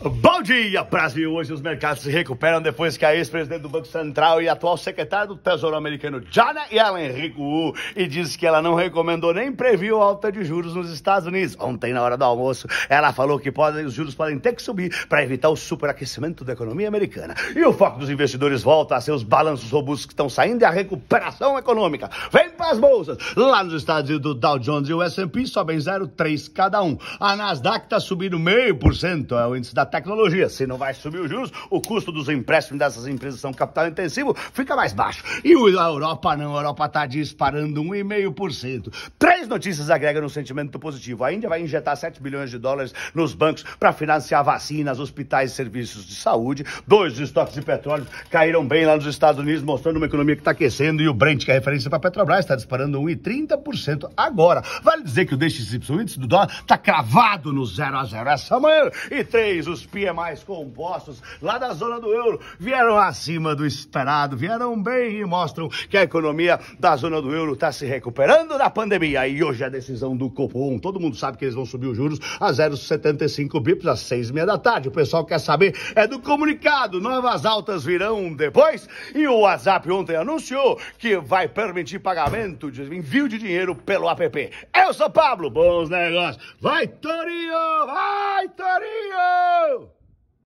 Bom dia, Brasil! Hoje os mercados se recuperam depois que a ex-presidente do Banco Central e atual secretária do Tesouro Americano, Janet Yellen, recuou e disse que ela não recomendou nem previu alta de juros nos Estados Unidos. Ontem, na hora do almoço, ela falou que podem, os juros podem ter que subir para evitar o superaquecimento da economia americana. E o foco dos investidores volta a ser os balanços robustos que estão saindo e a recuperação econômica. Vem para as bolsas! Lá nos Estados Unidos, o Dow Jones e o S&P sobem 0,3 cada um. A Nasdaq está subindo meio por cento, é o índice da tecnologia. Se não vai subir os juros, o custo dos empréstimos dessas empresas são capital intensivo, fica mais baixo. E a Europa não, a Europa está disparando 1,5%. Três notícias agregam no sentimento positivo. A Índia vai injetar 7 bilhões de dólares nos bancos para financiar vacinas, hospitais e serviços de saúde. Dois estoques de petróleo caíram bem lá nos Estados Unidos, mostrando uma economia que está aquecendo e o Brent, que é referência para a Petrobras, está disparando 1,30% agora. Vale dizer que o DXY, do dólar, está cravado no 0 a 0 essa manhã. E três, os os PMIs compostos lá da zona do euro vieram acima do esperado, vieram bem e mostram que a economia da zona do euro está se recuperando da pandemia. E hoje é a decisão do Copom, todo mundo sabe que eles vão subir os juros a 0,75 bips às seis e meia da tarde. O pessoal quer saber é do comunicado. Novas altas virão depois e o WhatsApp ontem anunciou que vai permitir pagamento de envio de dinheiro pelo app. Eu sou Pablo, bons negócios. Vai, Torinho! Vai, Torinho!